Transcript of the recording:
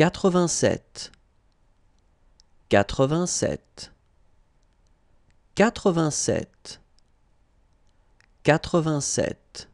87 87 87 87